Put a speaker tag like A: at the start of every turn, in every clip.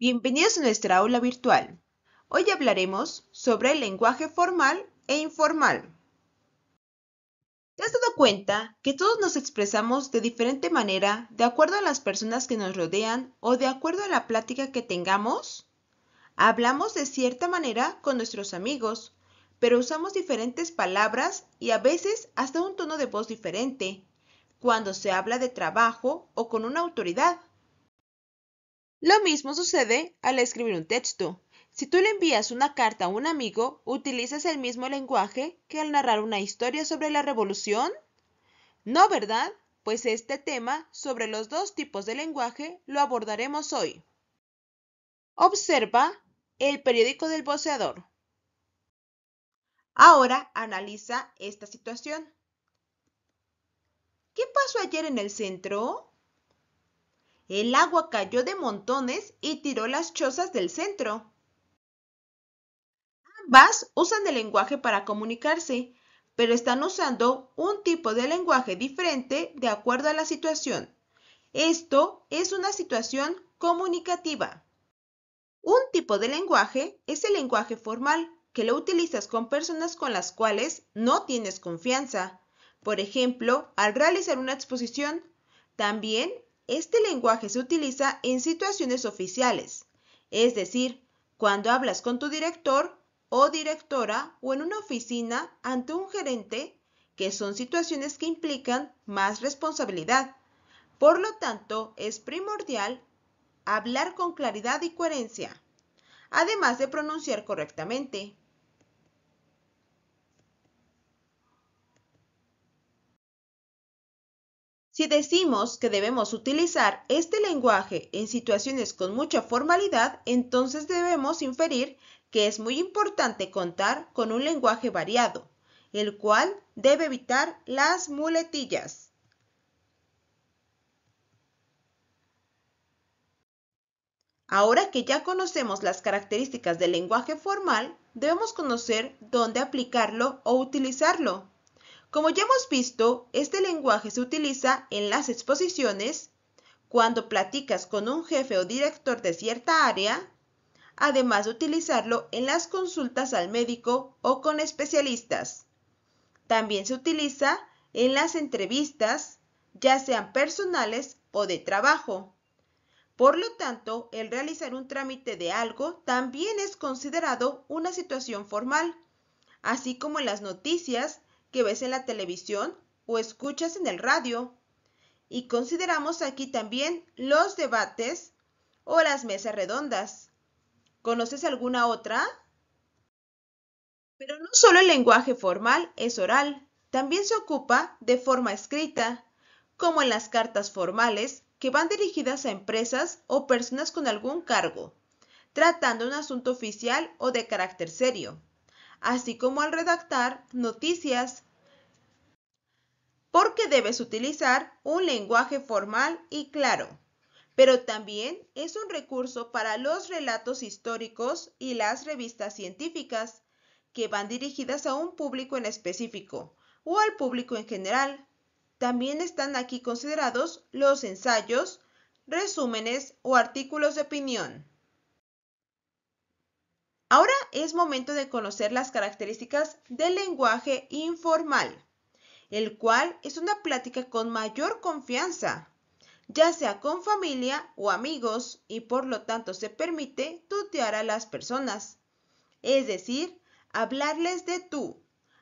A: Bienvenidos a nuestra aula virtual. Hoy hablaremos sobre el lenguaje formal e informal. ¿Te has dado cuenta que todos nos expresamos de diferente manera de acuerdo a las personas que nos rodean o de acuerdo a la plática que tengamos? Hablamos de cierta manera con nuestros amigos, pero usamos diferentes palabras y a veces hasta un tono de voz diferente cuando se habla de trabajo o con una autoridad lo mismo sucede al escribir un texto. Si tú le envías una carta a un amigo, ¿utilizas el mismo lenguaje que al narrar una historia sobre la revolución? No, ¿verdad? Pues este tema sobre los dos tipos de lenguaje lo abordaremos hoy. Observa el periódico del boceador. Ahora analiza esta situación. ¿Qué pasó ayer en el centro? El agua cayó de montones y tiró las chozas del centro. Ambas usan el lenguaje para comunicarse, pero están usando un tipo de lenguaje diferente de acuerdo a la situación. Esto es una situación comunicativa. Un tipo de lenguaje es el lenguaje formal, que lo utilizas con personas con las cuales no tienes confianza. Por ejemplo, al realizar una exposición, también este lenguaje se utiliza en situaciones oficiales, es decir, cuando hablas con tu director o directora o en una oficina ante un gerente, que son situaciones que implican más responsabilidad. Por lo tanto, es primordial hablar con claridad y coherencia, además de pronunciar correctamente. Si decimos que debemos utilizar este lenguaje en situaciones con mucha formalidad, entonces debemos inferir que es muy importante contar con un lenguaje variado, el cual debe evitar las muletillas. Ahora que ya conocemos las características del lenguaje formal, debemos conocer dónde aplicarlo o utilizarlo. Como ya hemos visto, este lenguaje se utiliza en las exposiciones, cuando platicas con un jefe o director de cierta área, además de utilizarlo en las consultas al médico o con especialistas. También se utiliza en las entrevistas, ya sean personales o de trabajo. Por lo tanto, el realizar un trámite de algo también es considerado una situación formal, así como en las noticias que ves en la televisión o escuchas en el radio. Y consideramos aquí también los debates o las mesas redondas. ¿Conoces alguna otra? Pero no solo el lenguaje formal es oral, también se ocupa de forma escrita, como en las cartas formales que van dirigidas a empresas o personas con algún cargo, tratando un asunto oficial o de carácter serio así como al redactar noticias, porque debes utilizar un lenguaje formal y claro, pero también es un recurso para los relatos históricos y las revistas científicas, que van dirigidas a un público en específico o al público en general. También están aquí considerados los ensayos, resúmenes o artículos de opinión. Ahora es momento de conocer las características del lenguaje informal, el cual es una plática con mayor confianza, ya sea con familia o amigos, y por lo tanto se permite tutear a las personas, es decir, hablarles de tú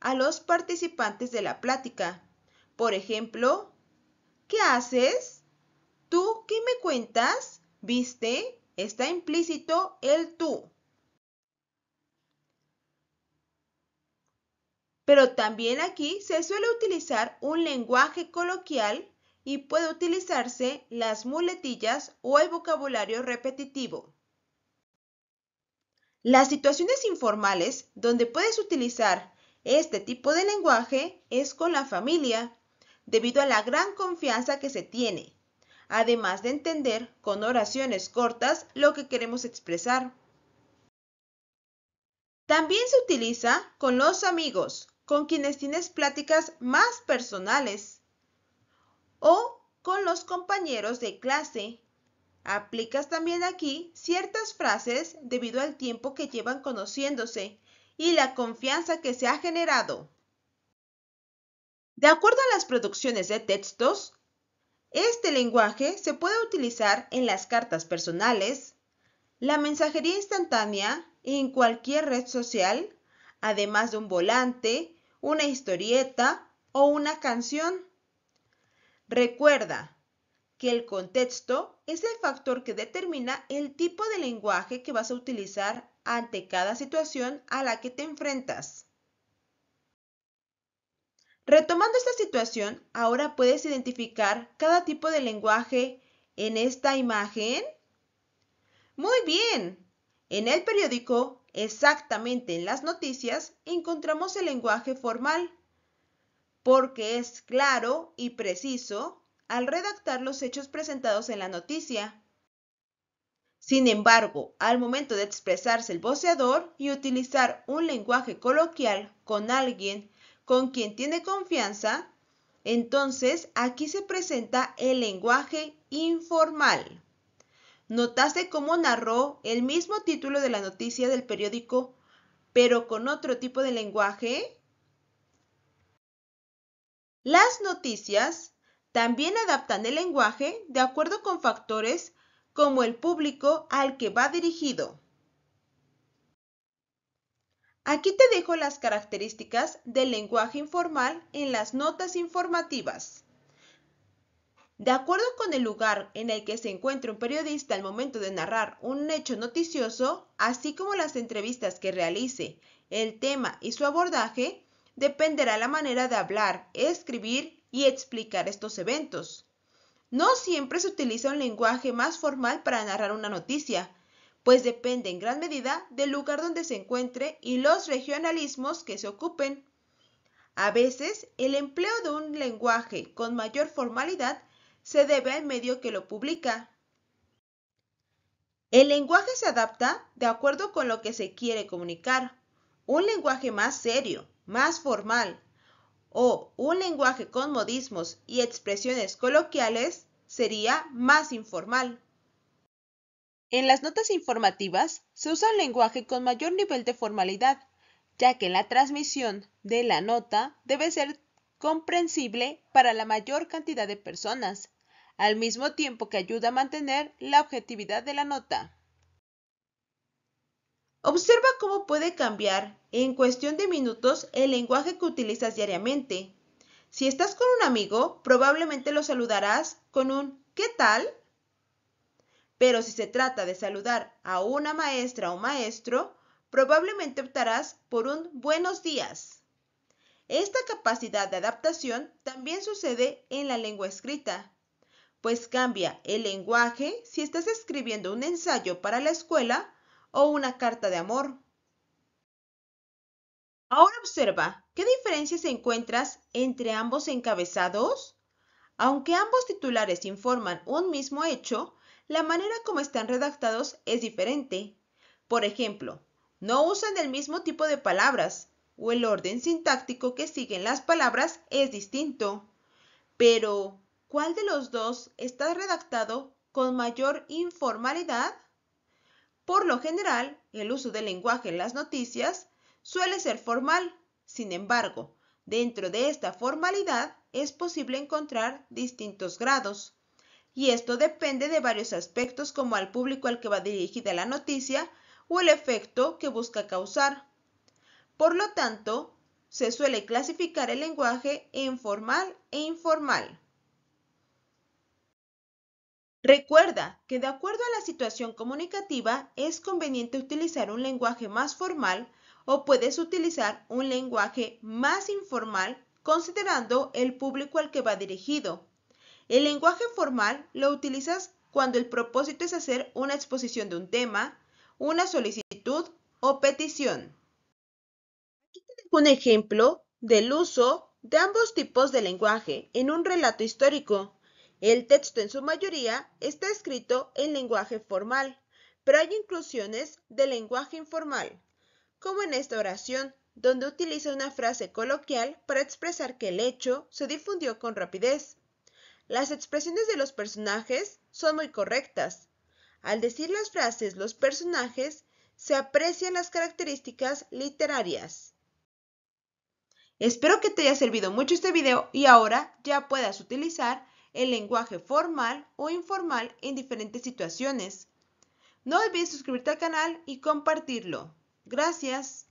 A: a los participantes de la plática. Por ejemplo, ¿qué haces? ¿Tú qué me cuentas? ¿Viste? Está implícito el tú. Pero también aquí se suele utilizar un lenguaje coloquial y puede utilizarse las muletillas o el vocabulario repetitivo. Las situaciones informales donde puedes utilizar este tipo de lenguaje es con la familia, debido a la gran confianza que se tiene, además de entender con oraciones cortas lo que queremos expresar. También se utiliza con los amigos, con quienes tienes pláticas más personales o con los compañeros de clase. Aplicas también aquí ciertas frases debido al tiempo que llevan conociéndose y la confianza que se ha generado. De acuerdo a las producciones de textos, este lenguaje se puede utilizar en las cartas personales, la mensajería instantánea en cualquier red social, además de un volante, una historieta o una canción. Recuerda que el contexto es el factor que determina el tipo de lenguaje que vas a utilizar ante cada situación a la que te enfrentas. Retomando esta situación, ahora puedes identificar cada tipo de lenguaje en esta imagen. Muy bien. En el periódico Exactamente en las noticias encontramos el lenguaje formal, porque es claro y preciso al redactar los hechos presentados en la noticia. Sin embargo, al momento de expresarse el voceador y utilizar un lenguaje coloquial con alguien con quien tiene confianza, entonces aquí se presenta el lenguaje informal. Notaste cómo narró el mismo título de la noticia del periódico, pero con otro tipo de lenguaje. Las noticias también adaptan el lenguaje de acuerdo con factores como el público al que va dirigido. Aquí te dejo las características del lenguaje informal en las notas informativas. De acuerdo con el lugar en el que se encuentra un periodista al momento de narrar un hecho noticioso, así como las entrevistas que realice, el tema y su abordaje, dependerá la manera de hablar, escribir y explicar estos eventos. No siempre se utiliza un lenguaje más formal para narrar una noticia, pues depende en gran medida del lugar donde se encuentre y los regionalismos que se ocupen. A veces, el empleo de un lenguaje con mayor formalidad se debe al medio que lo publica. El lenguaje se adapta de acuerdo con lo que se quiere comunicar. Un lenguaje más serio, más formal, o un lenguaje con modismos y expresiones coloquiales sería más informal. En las notas informativas se usa un lenguaje con mayor nivel de formalidad, ya que la transmisión de la nota debe ser comprensible para la mayor cantidad de personas al mismo tiempo que ayuda a mantener la objetividad de la nota. Observa cómo puede cambiar en cuestión de minutos el lenguaje que utilizas diariamente. Si estás con un amigo, probablemente lo saludarás con un ¿qué tal? Pero si se trata de saludar a una maestra o maestro, probablemente optarás por un buenos días. Esta capacidad de adaptación también sucede en la lengua escrita pues cambia el lenguaje si estás escribiendo un ensayo para la escuela o una carta de amor. Ahora observa qué diferencias encuentras entre ambos encabezados. Aunque ambos titulares informan un mismo hecho, la manera como están redactados es diferente. Por ejemplo, no usan el mismo tipo de palabras o el orden sintáctico que siguen las palabras es distinto. Pero, ¿Cuál de los dos está redactado con mayor informalidad? Por lo general, el uso del lenguaje en las noticias suele ser formal. Sin embargo, dentro de esta formalidad es posible encontrar distintos grados. Y esto depende de varios aspectos como al público al que va dirigida la noticia o el efecto que busca causar. Por lo tanto, se suele clasificar el lenguaje en formal e informal. Recuerda que de acuerdo a la situación comunicativa es conveniente utilizar un lenguaje más formal o puedes utilizar un lenguaje más informal considerando el público al que va dirigido. El lenguaje formal lo utilizas cuando el propósito es hacer una exposición de un tema, una solicitud o petición. Aquí te un ejemplo del uso de ambos tipos de lenguaje en un relato histórico. El texto en su mayoría está escrito en lenguaje formal, pero hay inclusiones de lenguaje informal, como en esta oración, donde utiliza una frase coloquial para expresar que el hecho se difundió con rapidez. Las expresiones de los personajes son muy correctas. Al decir las frases los personajes, se aprecian las características literarias. Espero que te haya servido mucho este video y ahora ya puedas utilizar el lenguaje formal o informal en diferentes situaciones. No olvides suscribirte al canal y compartirlo. Gracias.